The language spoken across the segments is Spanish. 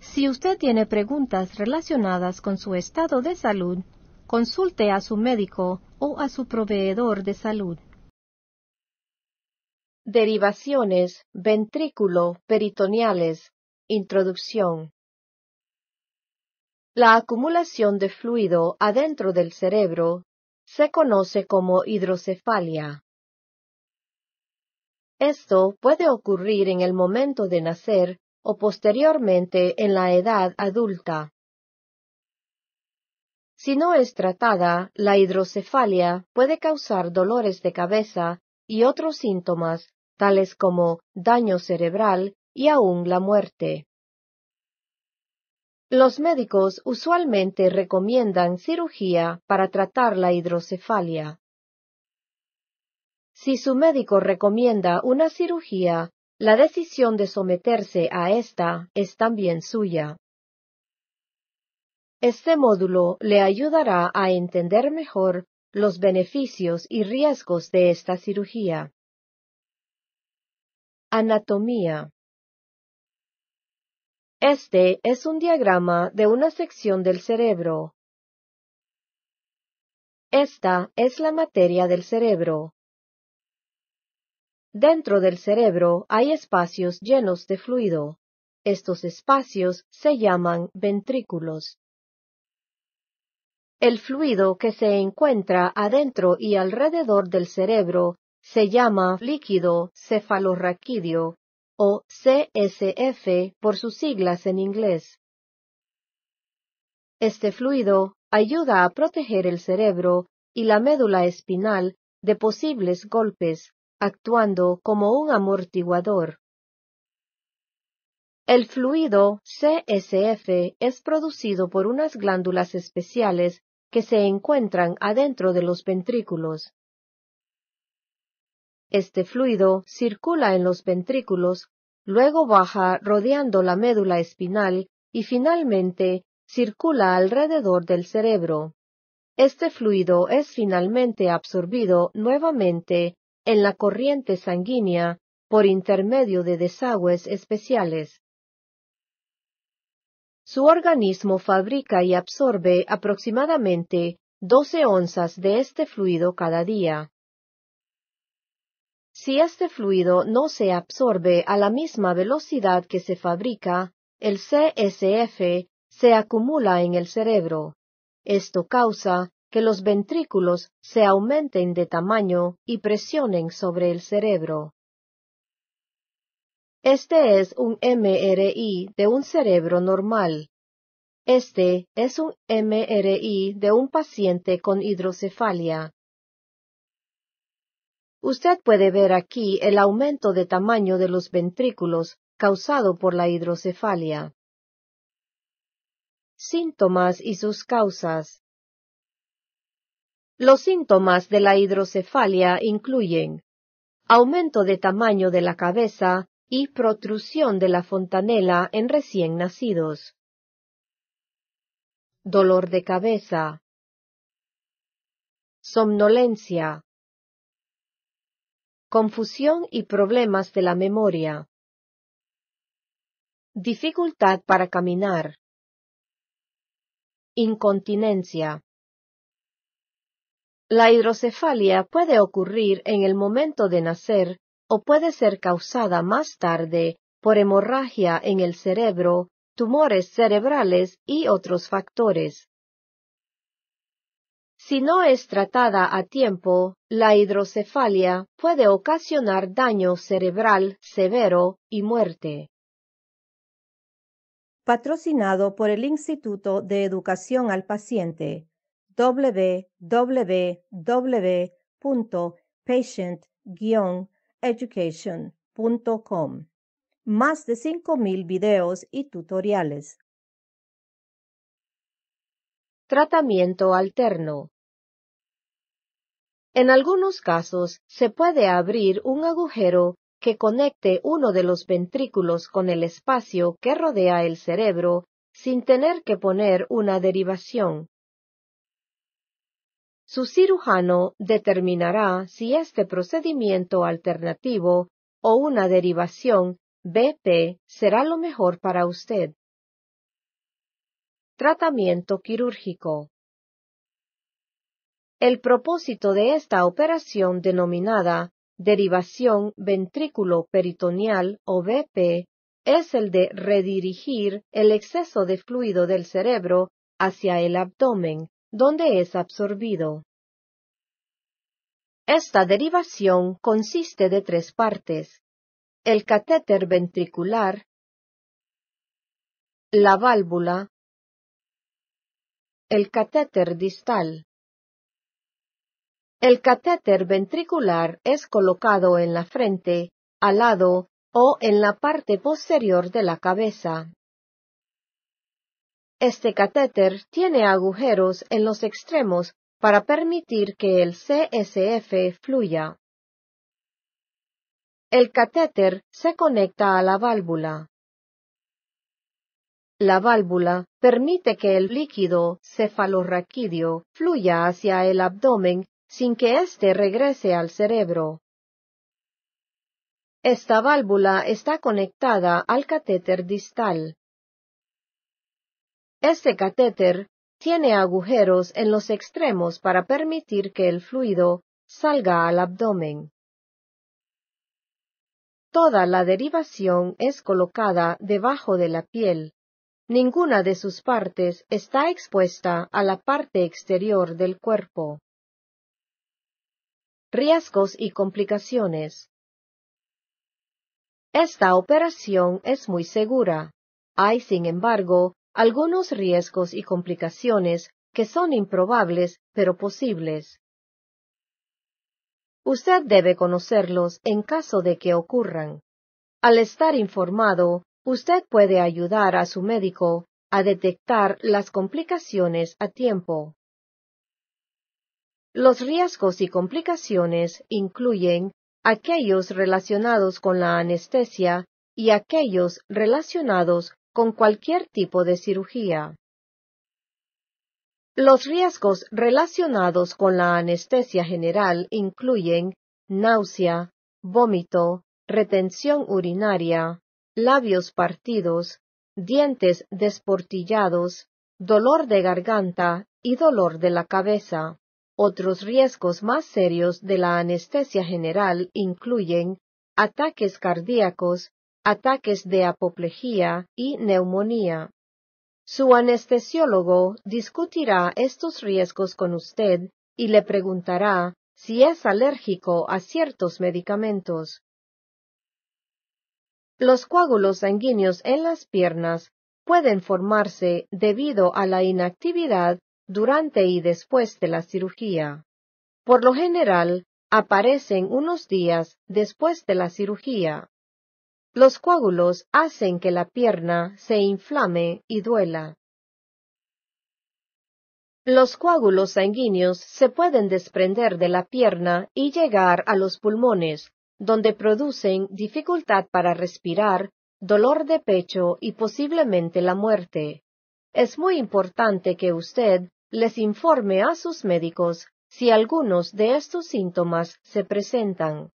Si usted tiene preguntas relacionadas con su estado de salud, consulte a su médico o a su proveedor de salud. Derivaciones ventrículo-peritoneales. Introducción. La acumulación de fluido adentro del cerebro se conoce como hidrocefalia. Esto puede ocurrir en el momento de nacer o posteriormente en la edad adulta. Si no es tratada, la hidrocefalia puede causar dolores de cabeza y otros síntomas, tales como daño cerebral y aún la muerte. Los médicos usualmente recomiendan cirugía para tratar la hidrocefalia. Si su médico recomienda una cirugía, la decisión de someterse a esta es también suya. Este módulo le ayudará a entender mejor los beneficios y riesgos de esta cirugía. Anatomía. Este es un diagrama de una sección del cerebro. Esta es la materia del cerebro. Dentro del cerebro hay espacios llenos de fluido. Estos espacios se llaman ventrículos. El fluido que se encuentra adentro y alrededor del cerebro se llama líquido cefalorraquídeo o CSF por sus siglas en inglés. Este fluido ayuda a proteger el cerebro y la médula espinal de posibles golpes, actuando como un amortiguador. El fluido CSF es producido por unas glándulas especiales que se encuentran adentro de los ventrículos. Este fluido circula en los ventrículos, luego baja rodeando la médula espinal y finalmente circula alrededor del cerebro. Este fluido es finalmente absorbido nuevamente en la corriente sanguínea por intermedio de desagües especiales. Su organismo fabrica y absorbe aproximadamente 12 onzas de este fluido cada día. Si este fluido no se absorbe a la misma velocidad que se fabrica, el CSF se acumula en el cerebro. Esto causa que los ventrículos se aumenten de tamaño y presionen sobre el cerebro. Este es un MRI de un cerebro normal. Este es un MRI de un paciente con hidrocefalia. Usted puede ver aquí el aumento de tamaño de los ventrículos causado por la hidrocefalia. Síntomas y sus causas. Los síntomas de la hidrocefalia incluyen aumento de tamaño de la cabeza y protrusión de la fontanela en recién nacidos. Dolor de cabeza. Somnolencia. Confusión y problemas de la memoria. Dificultad para caminar. Incontinencia. La hidrocefalia puede ocurrir en el momento de nacer o puede ser causada más tarde por hemorragia en el cerebro, tumores cerebrales y otros factores. Si no es tratada a tiempo, la hidrocefalia puede ocasionar daño cerebral severo y muerte. Patrocinado por el Instituto de Educación al Paciente www.patient-education.com. Más de 5.000 videos y tutoriales. Tratamiento alterno. En algunos casos, se puede abrir un agujero que conecte uno de los ventrículos con el espacio que rodea el cerebro sin tener que poner una derivación. Su cirujano determinará si este procedimiento alternativo o una derivación BP será lo mejor para usted. Tratamiento quirúrgico. El propósito de esta operación denominada derivación ventrículo peritoneal o BP es el de redirigir el exceso de fluido del cerebro hacia el abdomen donde es absorbido. Esta derivación consiste de tres partes, el catéter ventricular, la válvula, el catéter distal. El catéter ventricular es colocado en la frente, al lado o en la parte posterior de la cabeza. Este catéter tiene agujeros en los extremos para permitir que el CSF fluya. El catéter se conecta a la válvula. La válvula permite que el líquido cefalorraquídeo fluya hacia el abdomen sin que éste regrese al cerebro. Esta válvula está conectada al catéter distal. Este catéter tiene agujeros en los extremos para permitir que el fluido salga al abdomen. Toda la derivación es colocada debajo de la piel. Ninguna de sus partes está expuesta a la parte exterior del cuerpo. Riesgos y complicaciones. Esta operación es muy segura. Hay, sin embargo, algunos riesgos y complicaciones que son improbables pero posibles. Usted debe conocerlos en caso de que ocurran. Al estar informado, usted puede ayudar a su médico a detectar las complicaciones a tiempo. Los riesgos y complicaciones incluyen aquellos relacionados con la anestesia y aquellos relacionados con cualquier tipo de cirugía. Los riesgos relacionados con la anestesia general incluyen náusea, vómito, retención urinaria, labios partidos, dientes desportillados, dolor de garganta y dolor de la cabeza. Otros riesgos más serios de la anestesia general incluyen ataques cardíacos, ataques de apoplejía y neumonía. Su anestesiólogo discutirá estos riesgos con usted y le preguntará si es alérgico a ciertos medicamentos. Los coágulos sanguíneos en las piernas pueden formarse debido a la inactividad durante y después de la cirugía. Por lo general, aparecen unos días después de la cirugía. Los coágulos hacen que la pierna se inflame y duela. Los coágulos sanguíneos se pueden desprender de la pierna y llegar a los pulmones, donde producen dificultad para respirar, dolor de pecho y posiblemente la muerte. Es muy importante que usted les informe a sus médicos si algunos de estos síntomas se presentan.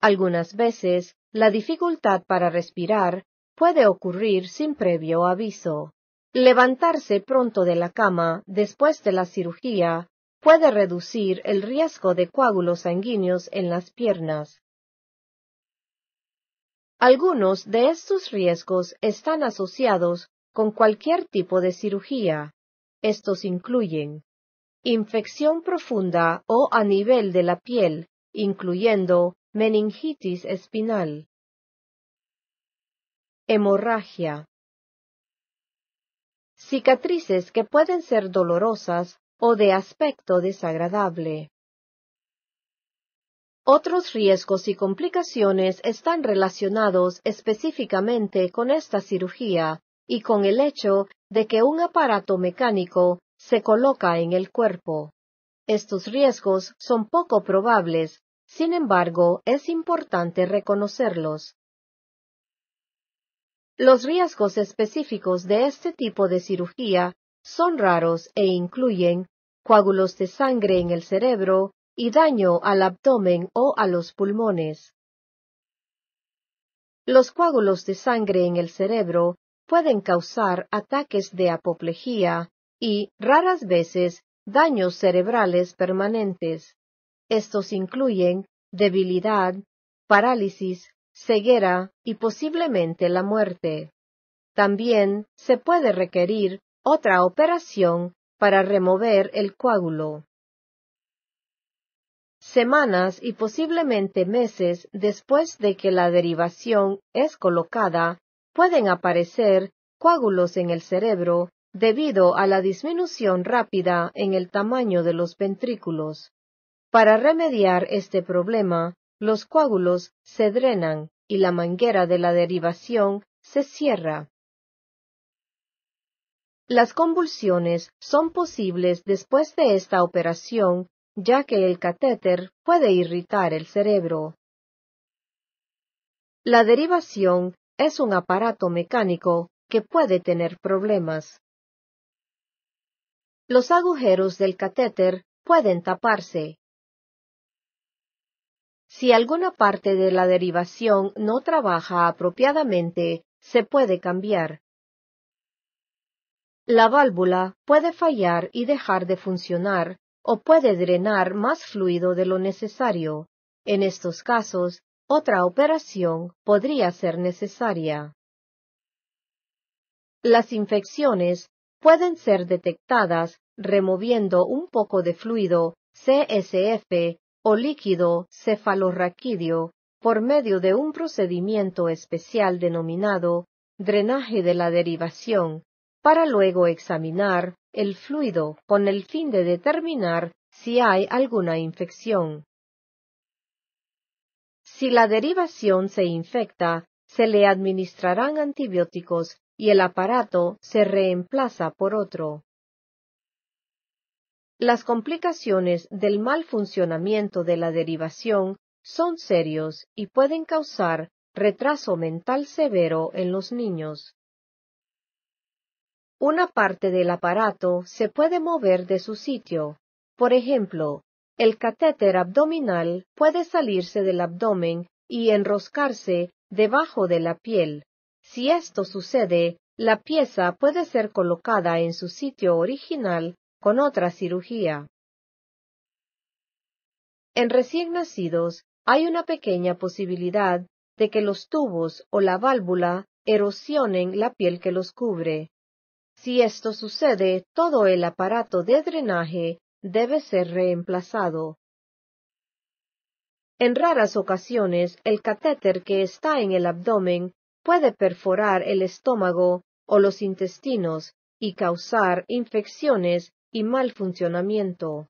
Algunas veces la dificultad para respirar puede ocurrir sin previo aviso. Levantarse pronto de la cama después de la cirugía puede reducir el riesgo de coágulos sanguíneos en las piernas. Algunos de estos riesgos están asociados con cualquier tipo de cirugía. Estos incluyen infección profunda o a nivel de la piel, incluyendo meningitis espinal, hemorragia, cicatrices que pueden ser dolorosas o de aspecto desagradable. Otros riesgos y complicaciones están relacionados específicamente con esta cirugía y con el hecho de que un aparato mecánico se coloca en el cuerpo. Estos riesgos son poco probables sin embargo, es importante reconocerlos. Los riesgos específicos de este tipo de cirugía son raros e incluyen coágulos de sangre en el cerebro y daño al abdomen o a los pulmones. Los coágulos de sangre en el cerebro pueden causar ataques de apoplejía y, raras veces, daños cerebrales permanentes. Estos incluyen debilidad, parálisis, ceguera y posiblemente la muerte. También se puede requerir otra operación para remover el coágulo. Semanas y posiblemente meses después de que la derivación es colocada, pueden aparecer coágulos en el cerebro debido a la disminución rápida en el tamaño de los ventrículos. Para remediar este problema, los coágulos se drenan y la manguera de la derivación se cierra. Las convulsiones son posibles después de esta operación, ya que el catéter puede irritar el cerebro. La derivación es un aparato mecánico que puede tener problemas. Los agujeros del catéter pueden taparse, si alguna parte de la derivación no trabaja apropiadamente, se puede cambiar. La válvula puede fallar y dejar de funcionar, o puede drenar más fluido de lo necesario. En estos casos, otra operación podría ser necesaria. Las infecciones pueden ser detectadas removiendo un poco de fluido CSF o líquido cefalorraquídeo por medio de un procedimiento especial denominado drenaje de la derivación, para luego examinar el fluido con el fin de determinar si hay alguna infección. Si la derivación se infecta, se le administrarán antibióticos y el aparato se reemplaza por otro. Las complicaciones del mal funcionamiento de la derivación son serios y pueden causar retraso mental severo en los niños. Una parte del aparato se puede mover de su sitio. Por ejemplo, el catéter abdominal puede salirse del abdomen y enroscarse debajo de la piel. Si esto sucede, la pieza puede ser colocada en su sitio original con otra cirugía. En recién nacidos hay una pequeña posibilidad de que los tubos o la válvula erosionen la piel que los cubre. Si esto sucede, todo el aparato de drenaje debe ser reemplazado. En raras ocasiones, el catéter que está en el abdomen puede perforar el estómago o los intestinos y causar infecciones y mal funcionamiento.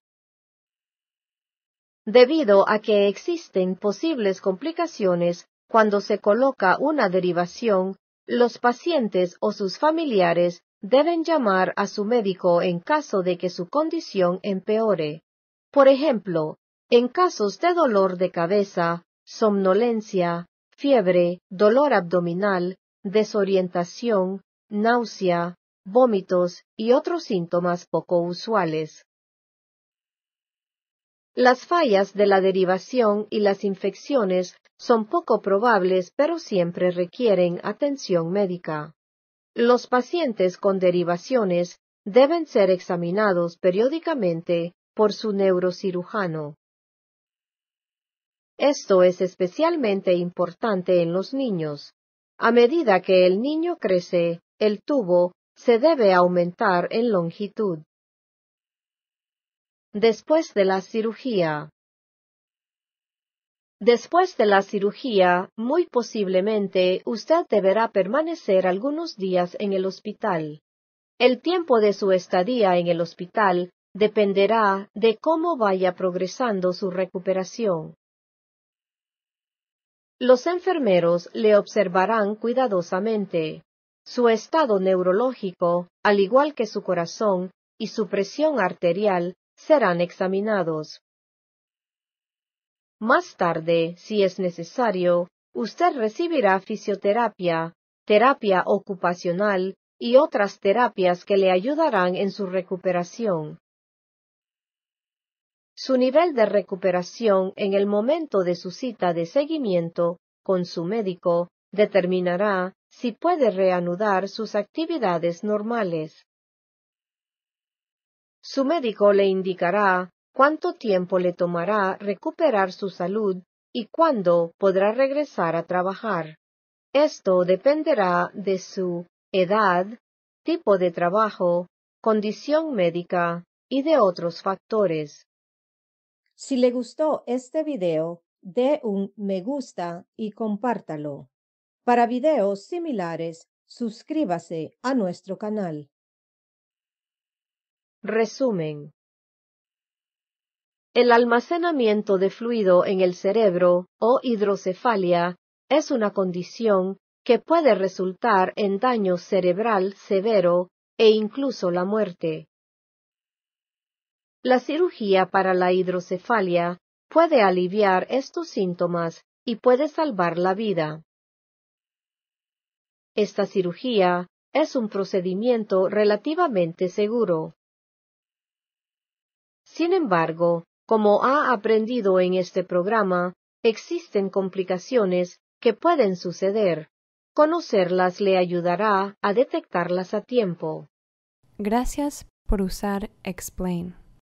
Debido a que existen posibles complicaciones cuando se coloca una derivación, los pacientes o sus familiares deben llamar a su médico en caso de que su condición empeore. Por ejemplo, en casos de dolor de cabeza, somnolencia, fiebre, dolor abdominal, desorientación, náusea, vómitos y otros síntomas poco usuales. Las fallas de la derivación y las infecciones son poco probables pero siempre requieren atención médica. Los pacientes con derivaciones deben ser examinados periódicamente por su neurocirujano. Esto es especialmente importante en los niños. A medida que el niño crece, el tubo se debe aumentar en longitud. Después de la cirugía. Después de la cirugía, muy posiblemente usted deberá permanecer algunos días en el hospital. El tiempo de su estadía en el hospital dependerá de cómo vaya progresando su recuperación. Los enfermeros le observarán cuidadosamente. Su estado neurológico, al igual que su corazón y su presión arterial, serán examinados. Más tarde, si es necesario, usted recibirá fisioterapia, terapia ocupacional y otras terapias que le ayudarán en su recuperación. Su nivel de recuperación en el momento de su cita de seguimiento con su médico determinará si puede reanudar sus actividades normales. Su médico le indicará cuánto tiempo le tomará recuperar su salud y cuándo podrá regresar a trabajar. Esto dependerá de su edad, tipo de trabajo, condición médica y de otros factores. Si le gustó este video, dé un me gusta y compártalo. Para videos similares, suscríbase a nuestro canal. Resumen. El almacenamiento de fluido en el cerebro o hidrocefalia es una condición que puede resultar en daño cerebral severo e incluso la muerte. La cirugía para la hidrocefalia puede aliviar estos síntomas y puede salvar la vida. Esta cirugía es un procedimiento relativamente seguro. Sin embargo, como ha aprendido en este programa, existen complicaciones que pueden suceder. Conocerlas le ayudará a detectarlas a tiempo. Gracias por usar Explain.